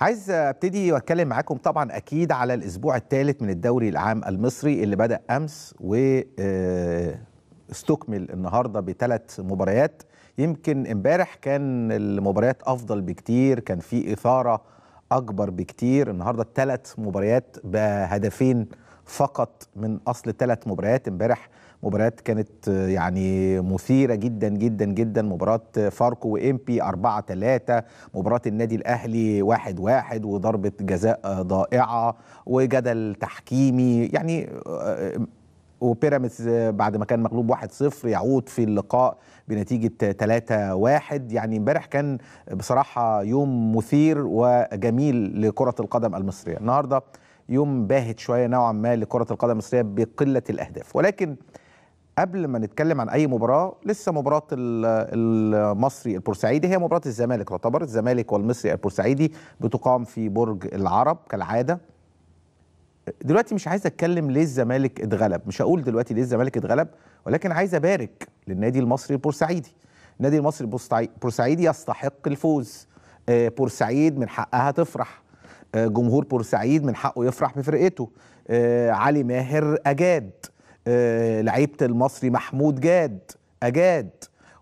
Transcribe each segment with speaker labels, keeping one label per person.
Speaker 1: عايز ابتدي واتكلم معاكم طبعا اكيد على الاسبوع الثالث من الدوري العام المصري اللي بدا امس و آه، استكمل النهارده بثلاث مباريات يمكن امبارح كان المباريات افضل بكتير كان في اثاره اكبر بكتير النهارده ثلاث مباريات بهدفين فقط من اصل ثلاث مباريات امبارح مباريات كانت آه، يعني مثيره جدا جدا جدا مباراه فاركو وامبي 4 3 مباراه النادي الاهلي 1 1 وضربه جزاء آه، ضائعه وجدل تحكيمي يعني آه، وبيراميدز بعد ما كان مغلوب 1-0 يعود في اللقاء بنتيجه 3-1 يعني امبارح كان بصراحه يوم مثير وجميل لكره القدم المصريه النهارده يوم باهت شويه نوعا ما لكره القدم المصريه بقله الاهداف ولكن قبل ما نتكلم عن اي مباراه لسه مباراه المصري البورسعيدي هي مباراه الزمالك تعتبر الزمالك والمصري البورسعيدي بتقام في برج العرب كالعاده دلوقتي مش عايز اتكلم ليه الزمالك اتغلب مش هقول دلوقتي ليه الزمالك اتغلب ولكن عايز ابارك للنادي المصري البورسعيدي النادي المصري البورسعيدي يستحق الفوز آه، بورسعيد من حقها تفرح آه، جمهور بورسعيد من حقه يفرح بفرقته آه، علي ماهر اجاد آه، لعيبه المصري محمود جاد اجاد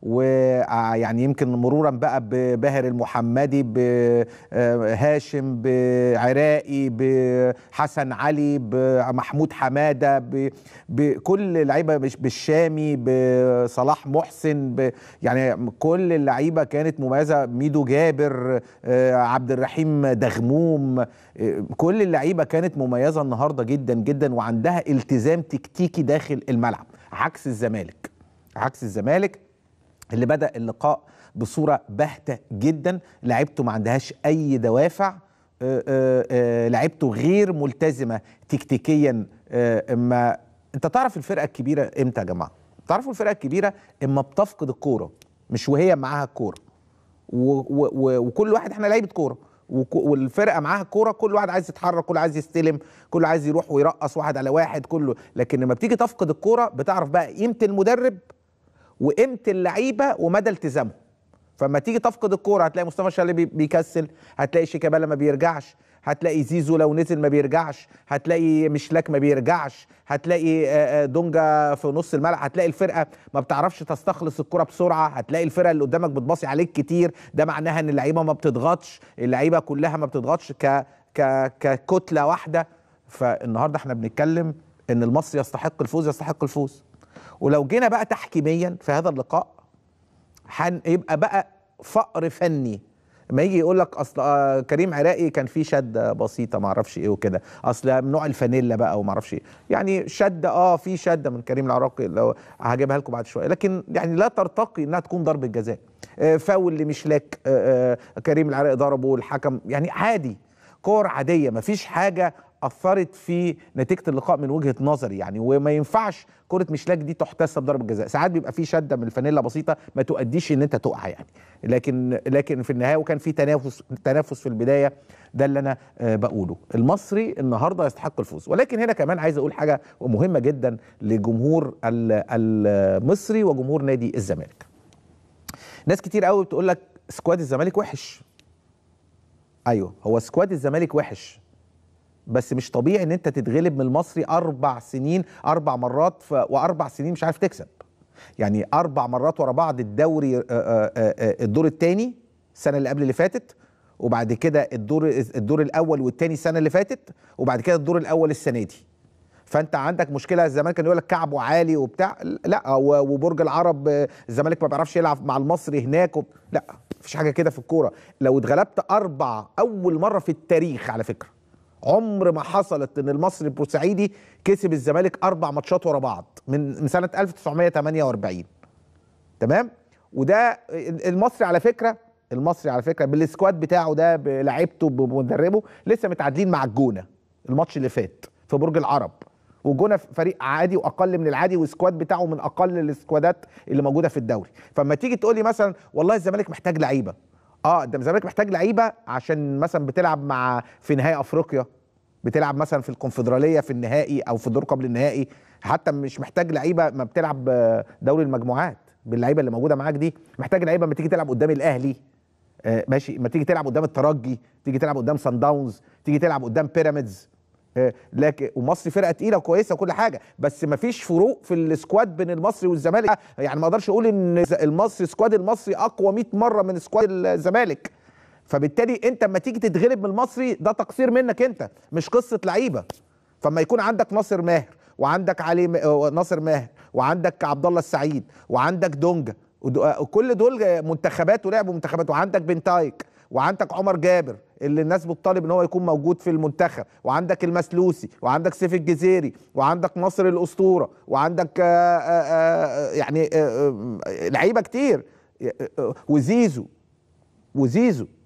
Speaker 1: ويعني آه، يمكن مرورا بقى بباهر المحمدي بهاشم آه، بعراقي بحسن علي بمحمود حماده بكل اللعيبه بالشامي بصلاح محسن ب يعني كل اللعيبه كانت مميزه ميدو جابر آه، عبد الرحيم دغموم كل اللعيبه كانت مميزه النهارده جدا جدا وعندها التزام تكتيكي داخل الملعب عكس الزمالك عكس الزمالك اللي بدأ اللقاء بصورة باهتة جدا لعبته ما عندهاش أي دوافع أه، أه، أه، لعبته غير ملتزمة تكتيكيا ما انت تعرف الفرقة الكبيرة امتى يا جماعة تعرفوا الفرقة الكبيرة اما بتفقد الكورة مش وهي معاها الكورة وكل واحد احنا لعيبة كورة والفرقه معاها الكوره كل واحد عايز يتحرك كل عايز يستلم كل عايز يروح ويرقص واحد على واحد كله لكن لما بتيجي تفقد الكوره بتعرف بقى قيمه المدرب وقيمه اللعيبه ومدى التزامهم فما تيجي تفقد الكوره هتلاقي مصطفى شلبي بيكسل هتلاقي شيكابالا ما بيرجعش هتلاقي زيزو لو نزل ما بيرجعش هتلاقي مشلاك ما بيرجعش هتلاقي دونجا في نص الملعب هتلاقي الفرقه ما بتعرفش تستخلص الكره بسرعه هتلاقي الفرقه اللي قدامك بتباصي عليك كتير ده معناها ان اللعيبه ما بتضغطش اللعيبه كلها ما بتضغطش ك ك ككتله واحده فالنهارده احنا بنتكلم ان المصري يستحق الفوز يستحق الفوز ولو جينا بقى تحكيميا في هذا اللقاء هيبقى بقى فقر فني ما يجي يقول لك اصل آه، كريم عراقي كان فيه شده بسيطه ما اعرفش ايه وكده اصل من نوع الفانيلا بقى وما اعرفش ايه يعني شده اه في شده من كريم العراقي لو هجيبها لكم بعد شويه لكن يعني لا ترتقي انها تكون ضربه جزاء آه، فاول اللي مش لك آه، كريم العراقي ضربه والحكم يعني عادي كور عاديه ما فيش حاجه اثرت في نتيجه اللقاء من وجهه نظري يعني وما ينفعش كره مشلاك دي تحتسب ضربه جزاء ساعات بيبقى في شده من الفانيلا بسيطه ما تؤديش ان انت تقع يعني لكن لكن في النهايه وكان في تنافس تنافس في البدايه ده اللي انا آه، بقوله المصري النهارده يستحق الفوز ولكن هنا كمان عايز اقول حاجه مهمه جدا لجمهور المصري وجمهور نادي الزمالك ناس كتير قوي بتقول لك سكواد الزمالك وحش ايوه هو سكواد الزمالك وحش بس مش طبيعي ان انت تتغلب من المصري اربع سنين اربع مرات ف... واربع سنين مش عارف تكسب يعني اربع مرات ورا بعض الدوري آه، آه، آه، الدور الثاني السنه اللي قبل اللي فاتت وبعد كده الدور الدور الاول والثاني السنه اللي فاتت وبعد كده الدور الاول السنه دي فانت عندك مشكله الزمالك كان يقول لك كعبه عالي وبتاع لا وبرج العرب الزمالك ما بيعرفش يلعب مع المصري هناك وب... لا مفيش حاجه كده في الكوره لو اتغلبت اربع اول مره في التاريخ على فكره عمر ما حصلت ان المصري البورسعيدي كسب الزمالك اربع ماتشات ورا بعض من من سنه 1948 تمام وده المصري على فكره المصري على فكره بالسكواد بتاعه ده بلاعيبته بمدربه لسه متعادلين مع الجونه الماتش اللي فات في برج العرب والجونه فريق عادي واقل من العادي والسكواد بتاعه من اقل السكوادات اللي موجوده في الدوري فما تيجي تقول لي مثلا والله الزمالك محتاج لعيبه اه ده الزمالك محتاج لعيبه عشان مثلا بتلعب مع في نهائي افريقيا بتلعب مثلا في الكونفدراليه في النهائي او في الدور قبل النهائي حتى مش محتاج لعيبه ما بتلعب دوري المجموعات باللعيبه اللي موجوده معاك دي محتاج لعيبه ما تيجي تلعب قدام الاهلي آه ماشي ما تيجي تلعب قدام الترجي تيجي تلعب قدام سان داونز تيجي تلعب قدام بيراميدز آه، لكن ومصر فرقه تقيله وكويسه وكل حاجه بس مفيش فروق في السكواد بين المصري والزمالك يعني ما اقدرش اقول ان المصري سكواد المصري اقوى 100 مره من سكواد الزمالك فبالتالي انت اما تيجي تتغلب من المصري ده تقصير منك انت مش قصه لعيبه فما يكون عندك ناصر ماهر وعندك علي م... آه، ناصر ماهر وعندك عبد الله السعيد وعندك دونجا وكل آه، دول منتخبات ولعبوا منتخبات وعندك بنتايك وعندك عمر جابر اللي الناس بتطالب ان هو يكون موجود في المنتخب وعندك المسلوسي وعندك سيف الجزيري وعندك نصر الاسطوره وعندك آآ آه، آآ آه، آه، يعني لعيبه كتير وزيزو وزيزو